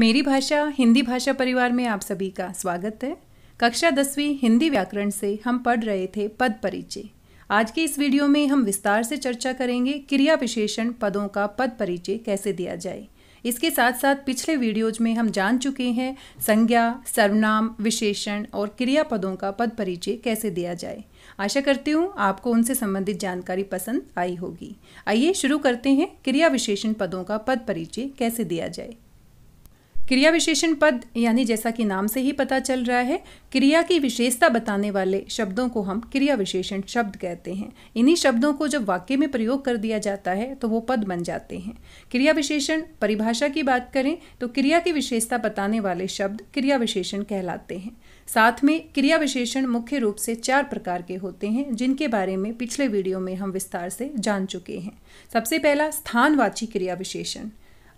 मेरी भाषा हिंदी भाषा परिवार में आप सभी का स्वागत है कक्षा दसवीं हिंदी व्याकरण से हम पढ़ रहे थे पद परिचय आज के इस वीडियो में हम विस्तार से चर्चा करेंगे क्रिया विशेषण पदों का पद परिचय कैसे दिया जाए इसके साथ साथ पिछले वीडियोज में हम जान चुके हैं संज्ञा सर्वनाम विशेषण और क्रिया पदों का पद परिचय कैसे दिया जाए आशा करती हूँ आपको उनसे संबंधित जानकारी पसंद आई होगी आइए शुरू करते हैं क्रिया विशेषण पदों का पद परिचय कैसे दिया जाए क्रिया विशेषण पद यानी जैसा कि नाम से ही पता चल रहा है क्रिया की विशेषता बताने वाले शब्दों को हम क्रिया विशेषण शब्द कहते हैं इन्हीं शब्दों को जब वाक्य में प्रयोग कर दिया जाता है तो वो पद बन जाते हैं क्रिया विशेषण परिभाषा की बात करें तो क्रिया की विशेषता बताने वाले शब्द क्रिया विशेषण कहलाते हैं साथ में क्रिया विशेषण मुख्य रूप से चार प्रकार के होते हैं जिनके बारे में पिछले वीडियो में हम विस्तार से जान चुके हैं सबसे पहला स्थानवाची क्रिया विशेषण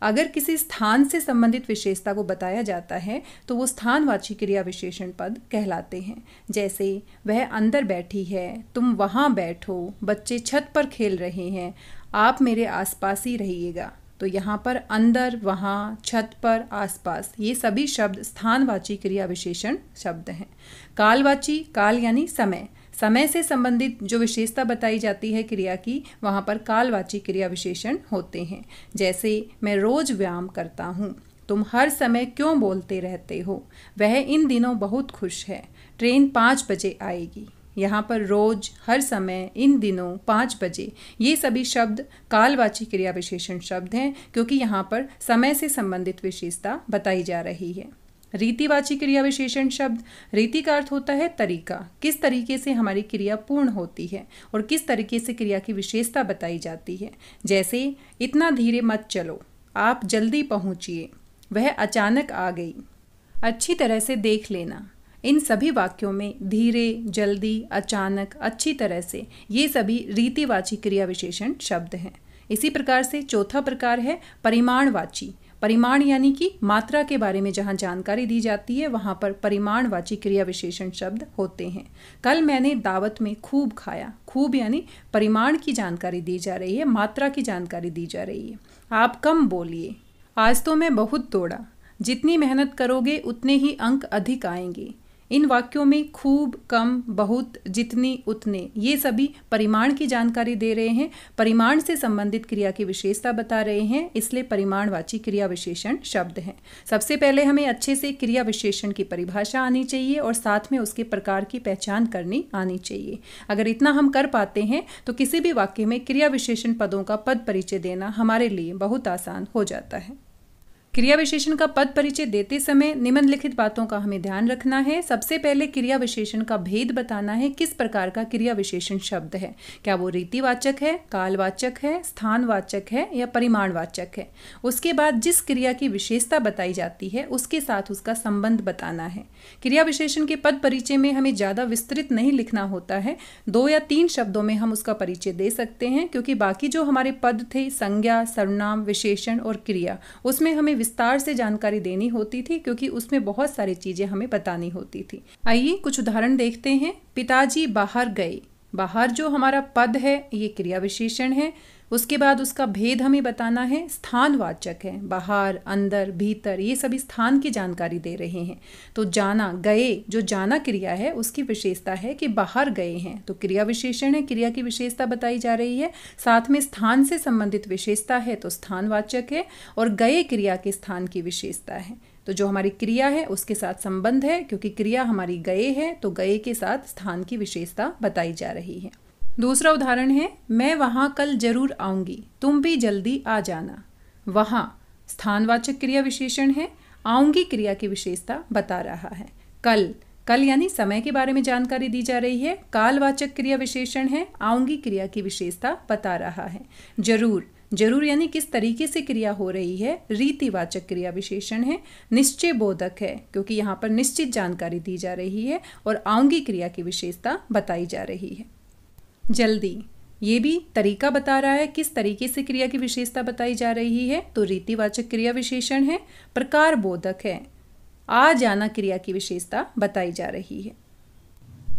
अगर किसी स्थान से संबंधित विशेषता को बताया जाता है तो वो स्थानवाची क्रिया विशेषण पद कहलाते हैं जैसे वह अंदर बैठी है तुम वहाँ बैठो बच्चे छत पर खेल रहे हैं आप मेरे आसपास ही रहिएगा तो यहाँ पर अंदर वहाँ छत पर आसपास ये सभी शब्द स्थानवाची क्रिया विशेषण शब्द हैं कालवाची काल यानी समय समय से संबंधित जो विशेषता बताई जाती है क्रिया की वहाँ पर कालवाची क्रिया विशेषण होते हैं जैसे मैं रोज़ व्यायाम करता हूँ तुम हर समय क्यों बोलते रहते हो वह इन दिनों बहुत खुश है ट्रेन पाँच बजे आएगी यहाँ पर रोज हर समय इन दिनों पाँच बजे ये सभी शब्द कालवाची क्रिया विशेषण शब्द हैं क्योंकि यहाँ पर समय से संबंधित विशेषता बताई जा रही है रीतिवाची क्रिया विशेषण शब्द रीति का अर्थ होता है तरीका किस तरीके से हमारी क्रिया पूर्ण होती है और किस तरीके से क्रिया की विशेषता बताई जाती है जैसे इतना धीरे मत चलो आप जल्दी पहुँचिए वह अचानक आ गई अच्छी तरह से देख लेना इन सभी वाक्यों में धीरे जल्दी अचानक अच्छी तरह से ये सभी रीतिवाची क्रिया विशेषण शब्द हैं इसी प्रकार से चौथा प्रकार है परिमाणवाची परिमाण यानी कि मात्रा के बारे में जहाँ जानकारी दी जाती है वहाँ पर परिमाणवाची क्रिया विशेषण शब्द होते हैं कल मैंने दावत में खूब खाया खूब यानी परिमाण की जानकारी दी जा रही है मात्रा की जानकारी दी जा रही है आप कम बोलिए आज तो मैं बहुत दौड़ा जितनी मेहनत करोगे उतने ही अंक अधिक आएंगे इन वाक्यों में खूब कम बहुत जितनी उतने ये सभी परिमाण की जानकारी दे रहे हैं परिमाण से संबंधित क्रिया की विशेषता बता रहे हैं इसलिए परिमाणवाची क्रिया विशेषण शब्द हैं सबसे पहले हमें अच्छे से क्रिया विशेषण की परिभाषा आनी चाहिए और साथ में उसके प्रकार की पहचान करनी आनी चाहिए अगर इतना हम कर पाते हैं तो किसी भी वाक्य में क्रिया विशेषण पदों का पद परिचय देना हमारे लिए बहुत आसान हो जाता है क्रिया विशेषण का पद परिचय देते समय निम्नलिखित बातों का हमें ध्यान रखना है सबसे पहले क्रिया विशेषण का भेद बताना है किस प्रकार का क्रिया विशेषण शब्द है क्या वो रीतिवाचक है कालवाचक है स्थानवाचक है या परिमाणवाचक है उसके बाद जिस क्रिया की विशेषता बताई जाती है उसके साथ उसका संबंध बताना है क्रिया विशेषण के पद परिचय में हमें ज़्यादा विस्तृत नहीं लिखना होता है दो या तीन शब्दों में हम उसका परिचय दे सकते हैं क्योंकि बाकी जो हमारे पद थे संज्ञा सर्वनाम विशेषण और क्रिया उसमें हमें विस्तार से जानकारी देनी होती थी क्योंकि उसमें बहुत सारी चीज़ें हमें बतानी होती थी आइए कुछ उदाहरण देखते हैं पिताजी बाहर गए बाहर जो हमारा पद है ये क्रिया विशेषण है उसके बाद उसका भेद हमें बताना है स्थानवाचक है बाहर अंदर भीतर ये सभी स्थान की जानकारी दे रहे हैं तो जाना गए जो जाना क्रिया है उसकी विशेषता है कि बाहर गए हैं तो क्रिया विशेषण है क्रिया की विशेषता बताई जा रही है साथ में स्थान से संबंधित विशेषता है तो स्थानवाचक है और गए क्रिया के स्थान की विशेषता है तो जो हमारी क्रिया है उसके साथ संबंध है क्योंकि क्रिया हमारी गए है तो गए के साथ स्थान की विशेषता बताई जा रही है दूसरा उदाहरण है मैं वहाँ कल जरूर आऊँगी तुम भी जल्दी आ जाना वहाँ स्थानवाचक क्रिया विशेषण है आऊँगी क्रिया की विशेषता बता रहा है कल कल यानी समय के बारे में जानकारी दी जा रही है कालवाचक क्रिया विशेषण है आऊँगी क्रिया की विशेषता बता रहा है जरूर जरूर यानी किस तरीके से क्रिया हो रही है रीतिवाचक क्रिया विशेषण है निश्चय बोधक है क्योंकि यहाँ पर निश्चित जानकारी दी जा रही है और आऊँगी क्रिया की विशेषता बताई जा रही है जल्दी ये भी तरीका बता रहा है किस तरीके से क्रिया की विशेषता बताई जा रही है तो रीतिवाचक क्रिया विशेषण है प्रकार बोधक है आ जाना क्रिया की विशेषता बताई जा रही है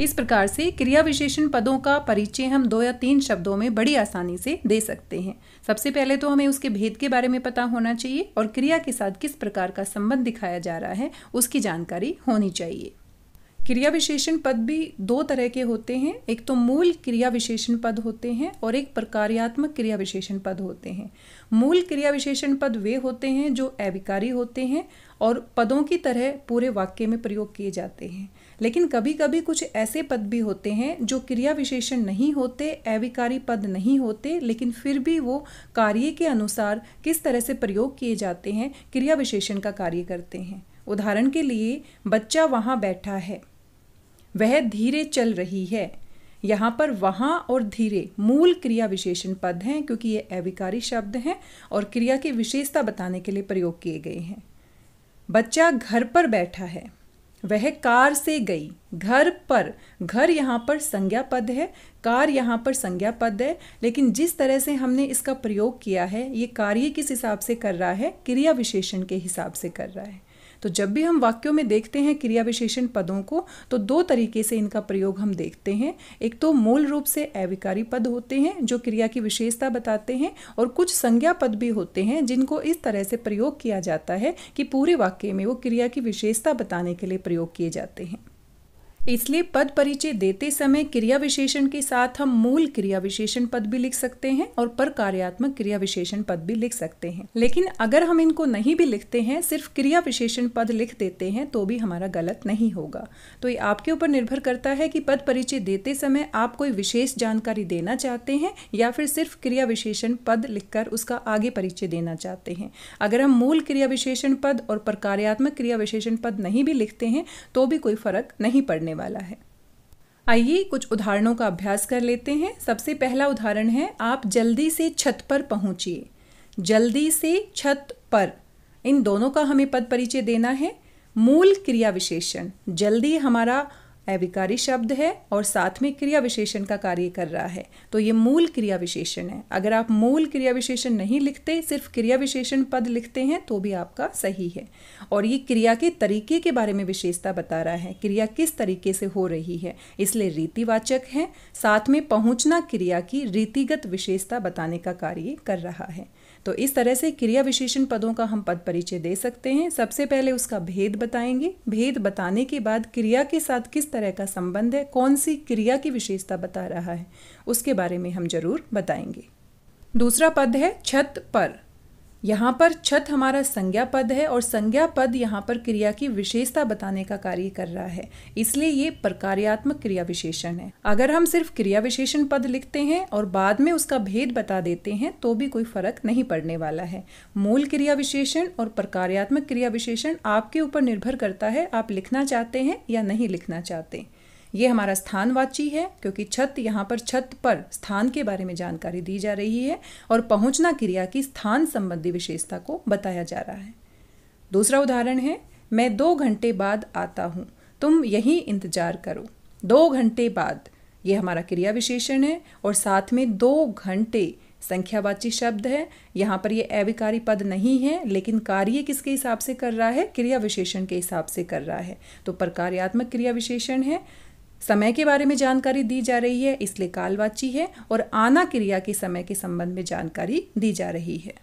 इस प्रकार से क्रिया विशेषण पदों का परिचय हम दो या तीन शब्दों में बड़ी आसानी से दे सकते हैं सबसे पहले तो हमें उसके भेद के बारे में पता होना चाहिए और क्रिया के साथ किस प्रकार का संबंध दिखाया जा रहा है उसकी जानकारी होनी चाहिए क्रिया विशेषण पद भी दो तरह के होते हैं एक तो मूल क्रिया विशेषण पद होते हैं और एक प्रकार्यात्मक क्रिया विशेषण पद होते हैं मूल क्रिया विशेषण पद वे होते हैं जो अविकारी होते हैं और पदों की तरह पूरे वाक्य में प्रयोग किए जाते हैं लेकिन कभी कभी कुछ ऐसे पद भी होते हैं जो क्रिया विशेषण नहीं होते अविकारी पद नहीं होते लेकिन फिर भी वो कार्य के अनुसार किस तरह से प्रयोग किए जाते हैं क्रिया विशेषण का कार्य करते हैं उदाहरण के लिए बच्चा वहाँ बैठा है वह धीरे चल रही है यहाँ पर वहाँ और धीरे मूल क्रिया विशेषण पद हैं क्योंकि ये अविकारी शब्द हैं और क्रिया की विशेषता बताने के लिए प्रयोग किए गए हैं बच्चा घर पर बैठा है वह कार से गई घर पर घर यहाँ पर संज्ञा पद है कार यहाँ पर संज्ञा पद है लेकिन जिस तरह से हमने इसका प्रयोग किया है ये कार्य किस हिसाब से कर रहा है क्रिया विशेषण के हिसाब से कर रहा है तो जब भी हम वाक्यों में देखते हैं क्रिया विशेषण पदों को तो दो तरीके से इनका प्रयोग हम देखते हैं एक तो मूल रूप से अविकारी पद होते हैं जो क्रिया की विशेषता बताते हैं और कुछ संज्ञा पद भी होते हैं जिनको इस तरह से प्रयोग किया जाता है कि पूरे वाक्य में वो क्रिया की विशेषता बताने के लिए प्रयोग किए जाते हैं इसलिए पद परिचय देते समय क्रिया विशेषण के साथ हम मूल क्रिया विशेषण पद भी लिख सकते हैं और पर कार्यात्मक क्रिया विशेषण पद भी लिख सकते हैं लेकिन अगर हम इनको नहीं भी लिखते हैं सिर्फ क्रिया विशेषण पद लिख देते हैं तो भी हमारा गलत नहीं होगा तो ये आपके ऊपर निर्भर करता है कि पद परिचय देते समय आप कोई विशेष जानकारी देना चाहते हैं या फिर सिर्फ क्रिया विशेषण पद लिखकर उसका आगे परिचय देना चाहते हैं अगर हम मूल क्रिया विशेषण पद और कार्यात्मक क्रिया विशेषण पद नहीं भी लिखते हैं तो भी कोई फर्क नहीं पड़ने वाला है आइए कुछ उदाहरणों का अभ्यास कर लेते हैं सबसे पहला उदाहरण है आप जल्दी से छत पर पहुंचिए जल्दी से छत पर इन दोनों का हमें पद परिचय देना है मूल क्रिया विशेषण जल्दी हमारा अविकारी शब्द है और साथ में क्रिया विशेषण का कार्य कर रहा है तो ये मूल क्रिया विशेषण है अगर आप मूल क्रिया विशेषण नहीं लिखते सिर्फ क्रिया विशेषण पद लिखते हैं तो भी आपका सही है और ये क्रिया के तरीके के बारे में विशेषता बता रहा है क्रिया किस तरीके से हो रही है इसलिए रीतिवाचक है साथ में पहुंचना क्रिया की रीतिगत विशेषता बताने का कार्य कर रहा है तो इस तरह से क्रिया विशेषण पदों का हम पद परिचय दे सकते हैं सबसे पहले उसका भेद बताएंगे भेद बताने के बाद क्रिया के साथ किस तरह का संबंध है कौन सी क्रिया की विशेषता बता रहा है उसके बारे में हम जरूर बताएंगे दूसरा पद है छत पर यहाँ पर छत हमारा संज्ञा पद है और संज्ञा पद यहाँ पर क्रिया की विशेषता बताने का कार्य कर रहा है इसलिए ये प्रकार्यात्मक क्रिया विशेषण है अगर हम सिर्फ क्रिया विशेषण पद लिखते हैं और बाद में उसका भेद बता देते हैं तो भी कोई फर्क नहीं पड़ने वाला है मूल क्रिया विशेषण और प्रकार्यात्मक क्रिया विशेषण आपके ऊपर निर्भर करता है आप लिखना चाहते हैं या नहीं लिखना चाहते ये हमारा स्थानवाची है क्योंकि छत यहाँ पर छत पर स्थान के बारे में जानकारी दी जा रही है और पहुँचना क्रिया की स्थान संबंधी विशेषता को बताया जा रहा है दूसरा उदाहरण है मैं दो घंटे बाद आता हूँ तुम यही इंतजार करो दो घंटे बाद ये हमारा क्रिया विशेषण है और साथ में दो घंटे संख्यावाची शब्द है यहाँ पर ये अविकारी पद नहीं है लेकिन कार्य किसके हिसाब से कर रहा है क्रिया विशेषण के हिसाब से कर रहा है तो प्रकार्यात्मक क्रिया विशेषण है समय के बारे में जानकारी दी जा रही है इसलिए कालवाची है और आना क्रिया के समय के संबंध में जानकारी दी जा रही है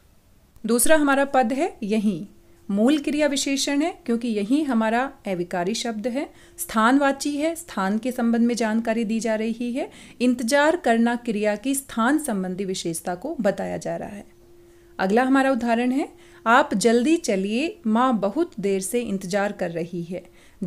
दूसरा हमारा पद है यही मूल क्रिया विशेषण है क्योंकि यही हमारा अविकारी शब्द है स्थानवाची है स्थान के संबंध में जानकारी दी जा रही है इंतजार करना क्रिया की स्थान संबंधी विशेषता को बताया जा रहा है अगला हमारा उदाहरण है आप जल्दी चलिए माँ बहुत देर से इंतजार कर रही है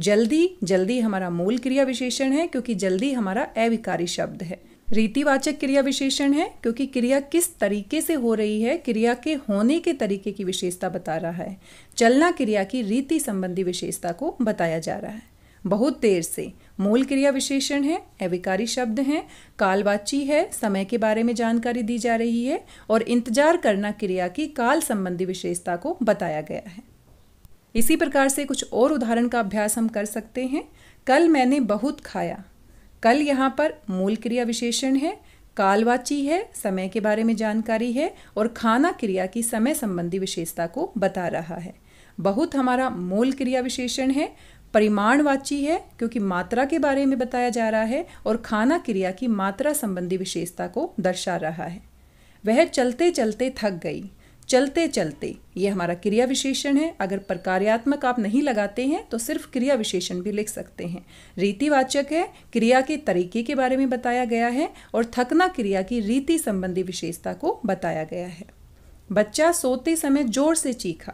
जल्दी जल्दी हमारा मूल क्रिया विशेषण है क्योंकि जल्दी हमारा अविकारी शब्द है रीतिवाचक क्रिया विशेषण है क्योंकि क्रिया किस तरीके से हो रही है क्रिया के होने के तरीके की विशेषता बता रहा है चलना क्रिया की रीति संबंधी विशेषता को बताया जा रहा है बहुत देर से मूल क्रिया विशेषण है अविकारी शब्द हैं कालवाची है समय के बारे में जानकारी दी जा रही है और इंतजार करना क्रिया की काल संबंधी विशेषता को बताया गया है इसी प्रकार से कुछ और उदाहरण का अभ्यास हम कर सकते हैं कल मैंने बहुत खाया कल यहाँ पर मूल क्रिया विशेषण है कालवाची है समय के बारे में जानकारी है और खाना क्रिया की समय संबंधी विशेषता को बता रहा है बहुत हमारा मूल क्रिया विशेषण है परिमाणवाची है क्योंकि मात्रा के बारे में बताया जा रहा है और खाना क्रिया की मात्रा संबंधी विशेषता को दर्शा रहा है वह चलते चलते थक गई चलते चलते ये हमारा क्रिया विशेषण है अगर प्रकार्यात्मक आप नहीं लगाते हैं तो सिर्फ क्रिया विशेषण भी लिख सकते हैं रीतिवाचक है क्रिया के तरीके के बारे में बताया गया है और थकना क्रिया की रीति संबंधी विशेषता को बताया गया है बच्चा सोते समय जोर से चीखा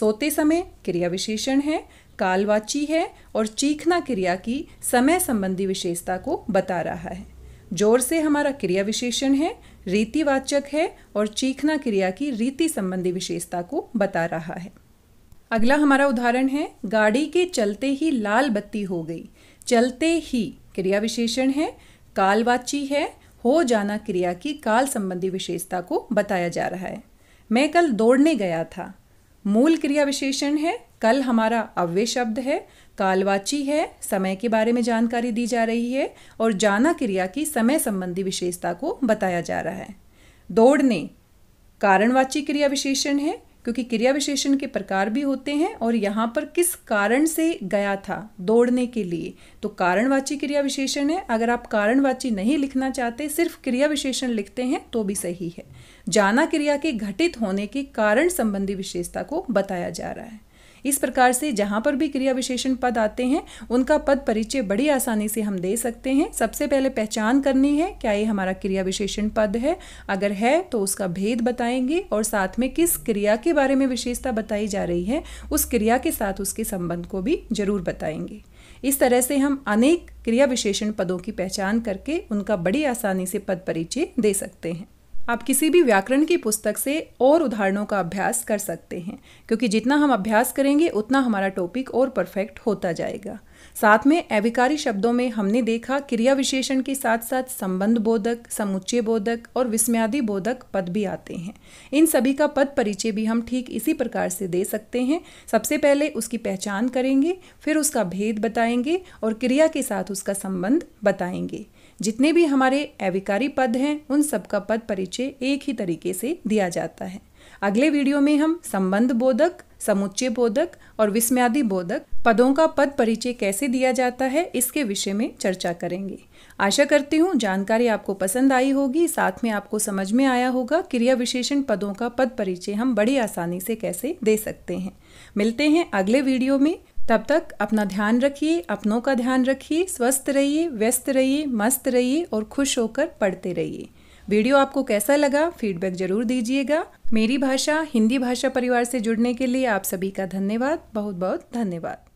सोते समय क्रिया विशेषण है कालवाची है और चीखना क्रिया की समय संबंधी विशेषता को बता रहा है जोर से हमारा क्रिया विशेषण है रीतिवाचक है और चीखना क्रिया की रीति संबंधी विशेषता को बता रहा है अगला हमारा उदाहरण है गाड़ी के चलते ही लाल बत्ती हो गई चलते ही क्रिया विशेषण है कालवाची है हो जाना क्रिया की काल संबंधी विशेषता को बताया जा रहा है मैं कल दौड़ने गया था मूल क्रिया विशेषण है कल हमारा अव्य शब्द है कालवाची है समय के बारे में जानकारी दी जा रही है और जाना क्रिया की समय संबंधी विशेषता को बताया जा रहा है दौड़ने कारणवाची क्रिया विशेषण है क्योंकि क्रिया विशेषण के प्रकार भी होते हैं और यहाँ पर किस कारण से गया था दौड़ने के लिए तो कारणवाची क्रिया विशेषण है अगर आप कारणवाची नहीं लिखना चाहते सिर्फ क्रिया विशेषण लिखते हैं तो भी सही है जाना क्रिया के घटित होने के कारण संबंधी विशेषता को बताया जा रहा है इस प्रकार से जहाँ पर भी क्रिया विशेषण पद आते हैं उनका पद परिचय बड़ी आसानी से हम दे सकते हैं सबसे पहले पहचान करनी है क्या ये हमारा क्रिया विशेषण पद है अगर है तो उसका भेद बताएंगे और साथ में किस क्रिया के बारे में विशेषता बताई जा रही है उस क्रिया के साथ उसके संबंध को भी जरूर बताएंगे इस तरह से हम अनेक क्रिया विशेषण पदों की पहचान करके उनका बड़ी आसानी से पद परिचय दे सकते हैं आप किसी भी व्याकरण की पुस्तक से और उदाहरणों का अभ्यास कर सकते हैं क्योंकि जितना हम अभ्यास करेंगे उतना हमारा टॉपिक और परफेक्ट होता जाएगा साथ में अविकारी शब्दों में हमने देखा क्रिया विशेषण के साथ साथ संबंध बोधक समुच्चय बोधक और विस्म्यादि बोधक पद भी आते हैं इन सभी का पद परिचय भी हम ठीक इसी प्रकार से दे सकते हैं सबसे पहले उसकी पहचान करेंगे फिर उसका भेद बताएंगे और क्रिया के साथ उसका संबंध बताएंगे जितने भी हमारे अविकारी पद हैं उन सबका पद परिचय एक ही तरीके से दिया जाता है अगले वीडियो में हम संबंध बोधक समुच्चय बोधक और विस्म्यादि बोधक पदों का पद परिचय कैसे दिया जाता है इसके विषय में चर्चा करेंगे आशा करती हूँ जानकारी आपको पसंद आई होगी साथ में आपको समझ में आया होगा क्रिया विशेषण पदों का पद परिचय हम बड़ी आसानी से कैसे दे सकते हैं मिलते हैं अगले वीडियो में तब तक अपना ध्यान रखिए अपनों का ध्यान रखिए स्वस्थ रहिए व्यस्त रहिए मस्त रहिए और खुश होकर पढ़ते रहिए वीडियो आपको कैसा लगा फीडबैक जरूर दीजिएगा मेरी भाषा हिंदी भाषा परिवार से जुड़ने के लिए आप सभी का धन्यवाद बहुत बहुत धन्यवाद